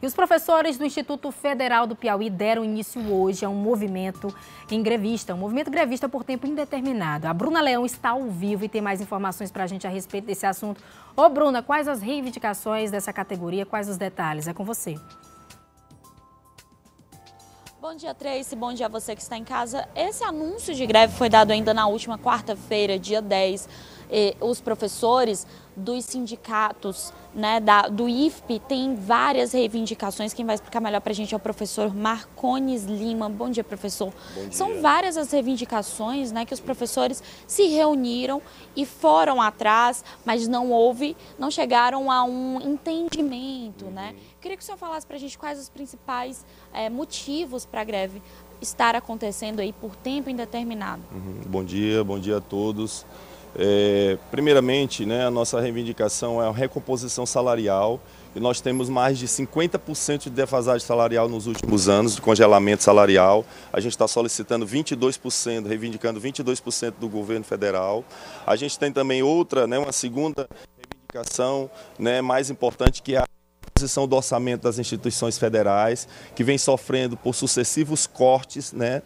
E os professores do Instituto Federal do Piauí deram início hoje a um movimento em grevista, um movimento grevista por tempo indeterminado. A Bruna Leão está ao vivo e tem mais informações para a gente a respeito desse assunto. Ô Bruna, quais as reivindicações dessa categoria, quais os detalhes? É com você. Bom dia, Tracy. Bom dia a você que está em casa. Esse anúncio de greve foi dado ainda na última quarta-feira, dia 10 eh, os professores dos sindicatos, né, da, do IFP, tem várias reivindicações. Quem vai explicar melhor para a gente é o professor Marcones Lima. Bom dia, professor. Bom dia. São várias as reivindicações né, que os professores se reuniram e foram atrás, mas não houve, não chegaram a um entendimento. Né. Uhum. Né? Queria que o senhor falasse para a gente quais os principais eh, motivos para a greve estar acontecendo aí por tempo indeterminado. Uhum. Bom dia, bom dia a todos. É, primeiramente, né, a nossa reivindicação é a recomposição salarial. E nós temos mais de 50% de defasagem salarial nos últimos anos, de congelamento salarial. A gente está solicitando 22%, reivindicando 22% do governo federal. A gente tem também outra, né, uma segunda reivindicação né, mais importante, que é a posição do orçamento das instituições federais, que vem sofrendo por sucessivos cortes né,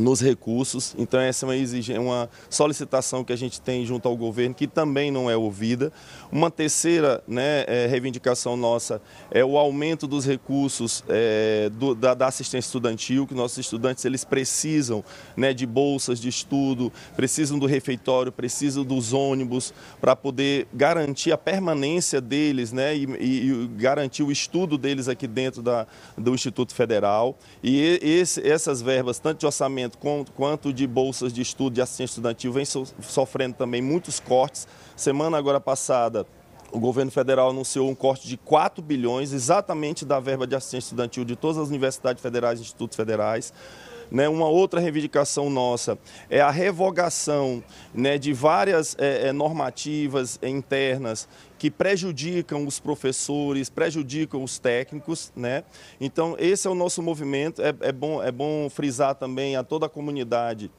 nos recursos. Então, essa é uma, é uma solicitação que a gente tem junto ao governo, que também não é ouvida. Uma terceira né, é, reivindicação nossa é o aumento dos recursos é, do, da, da, assistência estudantil, que nossos estudantes eles precisam né, de bolsas de estudo, precisam do refeitório, precisam dos ônibus, para poder garantir a permanência deles né, e, e, garantir o estudo deles aqui dentro da, do Instituto Federal. E esse, essas verbas, tanto de orçamento, quanto de bolsas de estudo de assistência estudantil vem sofrendo também muitos cortes. Semana agora passada, o governo federal anunciou um corte de 4 bilhões, exatamente da verba de assistência estudantil de todas as universidades federais e institutos federais. Né? Uma outra reivindicação nossa é a revogação né, de várias é, é, normativas internas que prejudicam os professores, prejudicam os técnicos, né? Então esse é o nosso movimento. É, é bom, é bom frisar também a toda a comunidade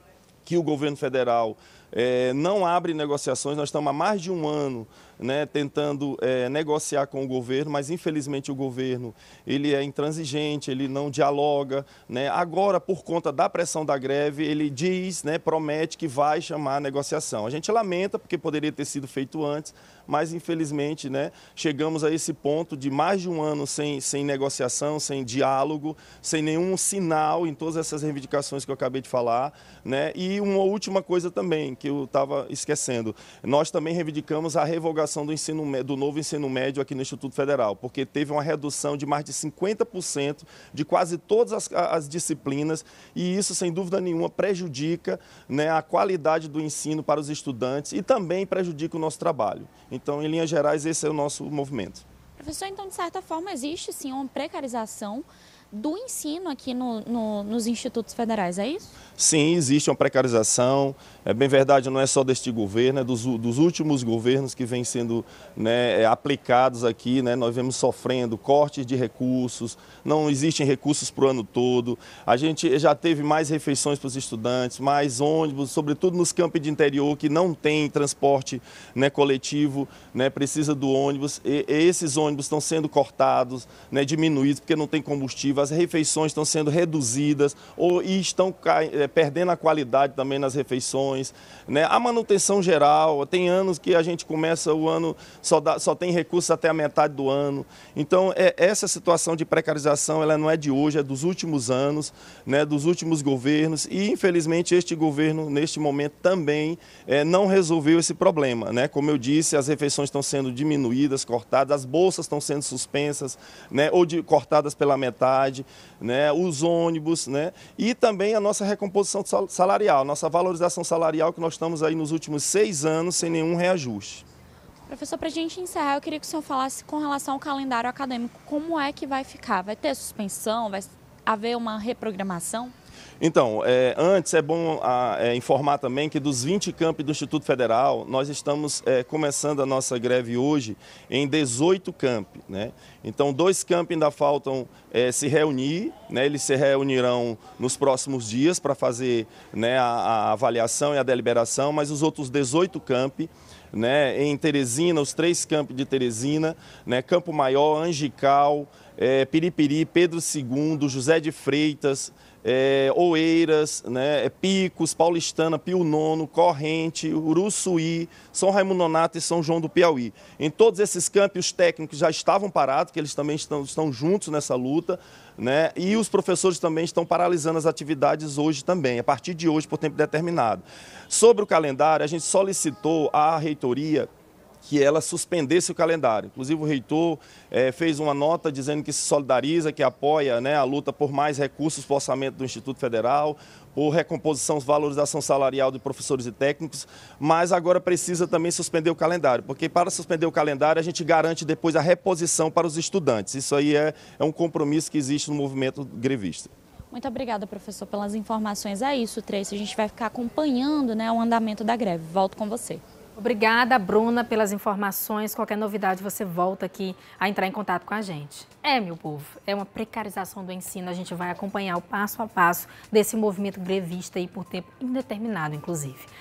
que o governo federal é, não abre negociações. Nós estamos há mais de um ano né, tentando é, negociar com o governo, mas infelizmente o governo ele é intransigente, ele não dialoga. Né? Agora, por conta da pressão da greve, ele diz, né, promete que vai chamar a negociação. A gente lamenta porque poderia ter sido feito antes, mas infelizmente né, chegamos a esse ponto de mais de um ano sem, sem negociação, sem diálogo, sem nenhum sinal em todas essas reivindicações que eu acabei de falar. Né? E uma última coisa também que eu estava esquecendo: nós também reivindicamos a revogação do, ensino, do novo ensino médio aqui no Instituto Federal, porque teve uma redução de mais de 50% de quase todas as, as, disciplinas e isso, sem dúvida nenhuma, prejudica né, a qualidade do ensino para os estudantes e também prejudica o nosso trabalho. Então, em linhas gerais, esse é o nosso movimento. Professor, então, de certa forma, existe sim uma precarização do ensino aqui no, no, nos institutos federais, é isso? Sim, existe uma precarização. É bem verdade, não é só deste governo, é dos, dos últimos governos que vêm sendo né, é, aplicados aqui. Né, nós vemos sofrendo cortes de recursos, não existem recursos para o ano todo. A gente já teve mais refeições para os estudantes, mais ônibus, sobretudo nos campos de interior que não tem transporte né, coletivo, né, precisa do ônibus. E, e esses ônibus estão sendo cortados, né, diminuídos, porque não tem combustível as refeições estão sendo reduzidas ou, e estão é, perdendo a qualidade também nas refeições. Né? A manutenção geral, tem anos que a gente começa o ano, só, dá, só tem recursos até a metade do ano. Então, é, essa situação de precarização ela não é de hoje, é dos últimos anos, né, dos últimos governos e, infelizmente, este governo, neste momento, também é, não resolveu esse problema. Né? Como eu disse, as refeições estão sendo diminuídas, cortadas, as bolsas estão sendo suspensas né, ou de, cortadas pela metade cidade, né, os ônibus, né, e também a nossa recomposição salarial, nossa valorização salarial que nós estamos aí nos últimos seis anos sem nenhum reajuste. Professor, para a gente encerrar, eu queria que o senhor falasse com relação ao calendário acadêmico, como é que vai ficar? Vai ter suspensão? Vai haver uma reprogramação? Então, é, antes é bom a, é, informar também que dos 20 campos do Instituto Federal, nós estamos é, começando a nossa greve hoje em 18 campos. Né? Então, dois campos ainda faltam é, se reunir, né? eles se reunirão nos próximos dias para fazer né, a, a avaliação e a deliberação, mas os outros 18 campos né, em Teresina, os três campos de Teresina, né, Campo Maior, Angical, é, Piripiri, Pedro II, José de Freitas, é, Oeiras, né, é, Picos, Paulistana, Pio Nono, Corrente, Uruçuí, São Raimundo Nonato e São João do Piauí. Em todos esses campos, os técnicos já estavam parados, que eles também estão, estão juntos nessa luta, né, e os professores também estão paralisando as atividades hoje também, a partir de hoje, por tempo determinado. Sobre o calendário, a gente solicitou à reitoria que ela suspendesse o calendário. Inclusive, o reitor eh, fez uma nota dizendo que se solidariza, que apoia né, a luta por mais recursos para o orçamento do Instituto Federal, por recomposição, valorização salarial de professores e técnicos, mas agora precisa também suspender o calendário, porque para suspender o calendário a gente garante depois a reposição para os estudantes. Isso aí é, é um compromisso que existe no movimento grevista. Muito obrigada, professor, pelas informações. É isso, Trace. A gente vai ficar acompanhando né, o andamento da greve. Volto com você. Obrigada, Bruna, pelas informações. Qualquer novidade, você volta aqui a entrar em contato com a gente. É, meu povo, é uma precarização do ensino. A gente vai acompanhar o passo a passo desse movimento grevista aí por tempo indeterminado, inclusive.